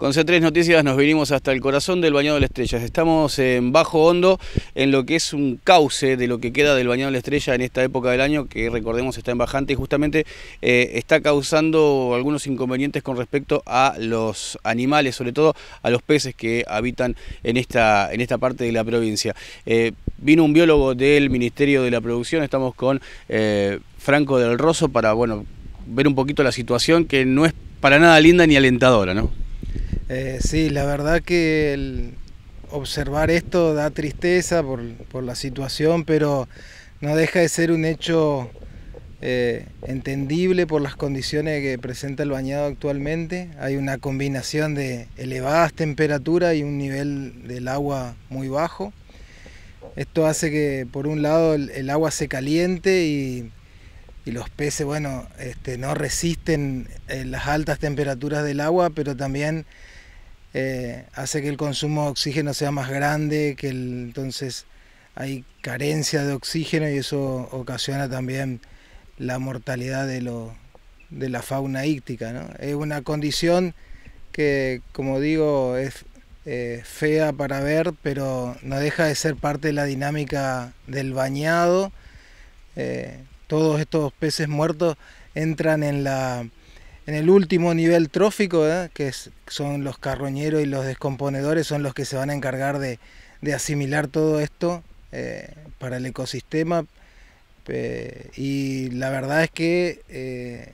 Con C3 Noticias nos vinimos hasta el corazón del Bañado de la Estrella. Estamos en Bajo Hondo, en lo que es un cauce de lo que queda del Bañado de la Estrella en esta época del año, que recordemos está en bajante y justamente eh, está causando algunos inconvenientes con respecto a los animales, sobre todo a los peces que habitan en esta, en esta parte de la provincia. Eh, vino un biólogo del Ministerio de la Producción, estamos con eh, Franco del Rosso para bueno, ver un poquito la situación que no es para nada linda ni alentadora, ¿no? Eh, sí, la verdad que observar esto da tristeza por, la situación, pero no deja de ser un hecho eh, entendible por las condiciones que presenta el bañado actualmente. Hay una combinación de elevadas temperaturas y un nivel del agua muy bajo. Esto hace que por un lado el, agua se caliente y, los peces bueno, este, no resisten eh, las altas temperaturas del agua, pero también eh, hace que el consumo de oxígeno sea más grande, que entonces hay carencia de oxígeno y eso ocasiona también la mortalidad de, lo, de la fauna íctica. Es una condición que, como digo, es eh, fea para ver, pero no deja de ser parte de la dinámica del bañado. Eh, todos estos peces muertos entran en la en el último nivel trófico, ¿eh? que son los carroñeros y los descomponedores, son los que se van a encargar de, asimilar todo esto eh, para el ecosistema. Eh, y la verdad es que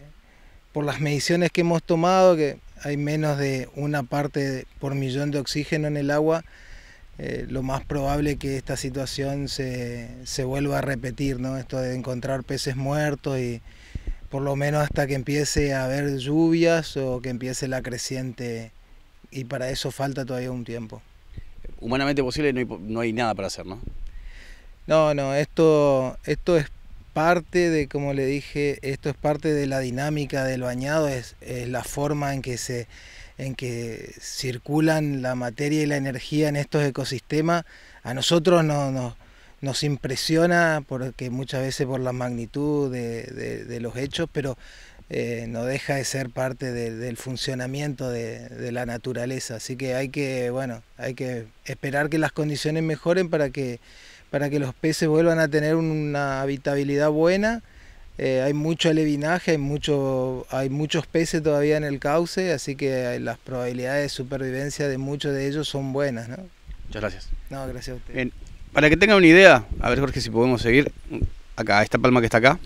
por las mediciones que hemos tomado, que hay menos de una parte por millón de oxígeno en el agua, lo más probable es que esta situación se, se vuelva a repetir, ¿no? Esto de encontrar peces muertos y, por lo menos hasta que empiece a haber lluvias o que empiece la creciente y para eso falta todavía un tiempo. Humanamente posible no hay, nada para hacer, ¿no? No, no, esto, esto es parte de, como le dije, esto es parte de la dinámica del bañado, es, la forma en que, se, en que circulan la materia y la energía en estos ecosistemas. A nosotros no, no, nos impresiona porque muchas veces por la magnitud de, los hechos, pero eh, no deja de ser parte del funcionamiento de, la naturaleza. Así que hay que, bueno, hay que esperar que las condiciones mejoren para que, para que los peces vuelvan a tener una habitabilidad buena. Eh, hay mucho alevinaje, hay, mucho, hay muchos peces todavía en el cauce, así que las probabilidades de supervivencia de muchos de ellos son buenas. Muchas gracias. No, gracias a usted. Para que tengan una idea, a ver Jorge si podemos seguir, acá, esta palma que está acá.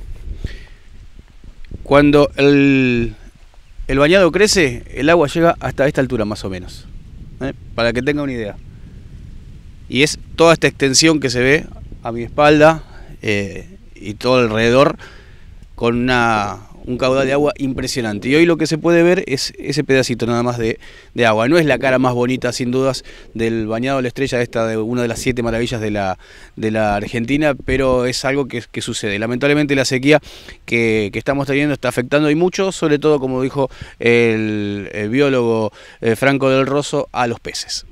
Cuando el, el bañado crece, el agua llega hasta esta altura más o menos. ¿eh? Para que tenga una idea. Y es toda esta extensión que se ve a mi espalda eh, y todo alrededor con una un caudal de agua impresionante. Y hoy lo que se puede ver es ese pedacito nada más de, agua. No es la cara más bonita, sin dudas, del bañado de la estrella, esta de una de las siete maravillas de la, Argentina, pero es algo que, sucede. Lamentablemente la sequía que, estamos teniendo está afectando y mucho, sobre todo, como dijo el, biólogo eh, Franco del Rosso, a los peces.